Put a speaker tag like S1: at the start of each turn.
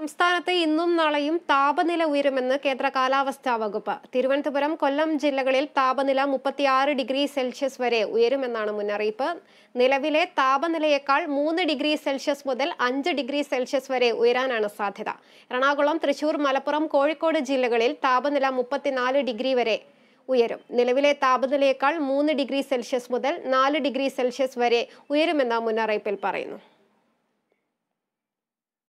S1: സംസ്ഥാനത്ത് ഇന്നും നാളെയും താപനില ഉയരുമെന്ന് കേന്ദ്ര കാലാവസ്ഥാ വകുപ്പ് തിരുവനന്തപുരം കൊല്ലം ജില്ലകളിൽ താപനില മുപ്പത്തിയാറ് ഡിഗ്രി സെൽഷ്യസ് വരെ ഉയരുമെന്നാണ് മുന്നറിയിപ്പ് നിലവിലെ താപനിലയേക്കാൾ മൂന്ന് ഡിഗ്രി സെൽഷ്യസ് മുതൽ അഞ്ച് ഡിഗ്രി സെൽഷ്യസ് വരെ ഉയരാനാണ് സാധ്യത എറണാകുളം തൃശൂർ മലപ്പുറം കോഴിക്കോട് ജില്ലകളിൽ താപനില മുപ്പത്തിനാല് ഡിഗ്രി വരെ ഉയരും നിലവിലെ താപനിലയേക്കാൾ മൂന്ന് ഡിഗ്രി സെൽഷ്യസ് മുതൽ നാല് ഡിഗ്രി സെൽഷ്യസ് വരെ ഉയരുമെന്ന മുന്നറിയിപ്പിൽ പറയുന്നു